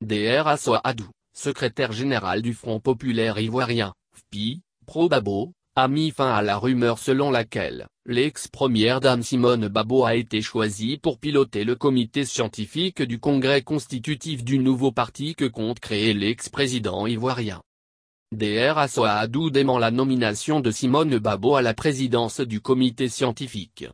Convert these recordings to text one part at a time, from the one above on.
Dr Assoa Adou, secrétaire général du Front populaire ivoirien, FPI, pro Babo, a mis fin à la rumeur selon laquelle l'ex-première dame Simone Babo a été choisie pour piloter le comité scientifique du congrès constitutif du nouveau parti que compte créer l'ex-président ivoirien. Dr Assoa Adou dément la nomination de Simone Babo à la présidence du comité scientifique.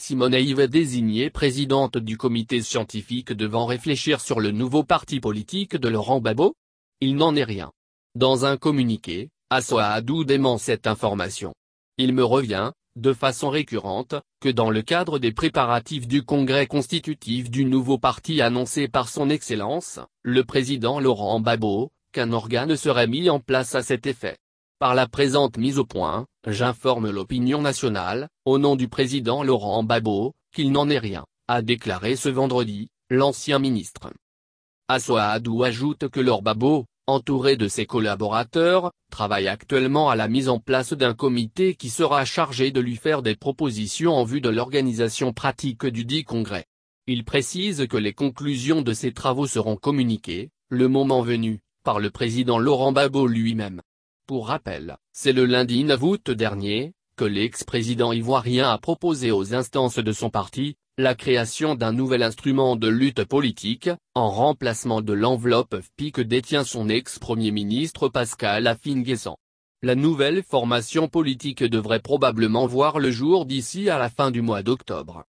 Simone Yves est désignée présidente du comité scientifique devant réfléchir sur le nouveau parti politique de Laurent Babot Il n'en est rien. Dans un communiqué, Assoa Adou dément cette information. Il me revient, de façon récurrente, que dans le cadre des préparatifs du congrès constitutif du nouveau parti annoncé par son Excellence, le président Laurent Babot, qu'un organe serait mis en place à cet effet. Par la présente mise au point, j'informe l'opinion nationale, au nom du président Laurent Babo, qu'il n'en est rien, a déclaré ce vendredi, l'ancien ministre. Assoadou ajoute que Laurent Babo, entouré de ses collaborateurs, travaille actuellement à la mise en place d'un comité qui sera chargé de lui faire des propositions en vue de l'organisation pratique du dit congrès. Il précise que les conclusions de ses travaux seront communiquées, le moment venu, par le président Laurent Babo lui-même. Pour rappel, c'est le lundi 9 août dernier, que l'ex-président ivoirien a proposé aux instances de son parti, la création d'un nouvel instrument de lutte politique, en remplacement de l'enveloppe FPI que détient son ex-premier ministre Pascal Affinguesan. La nouvelle formation politique devrait probablement voir le jour d'ici à la fin du mois d'octobre.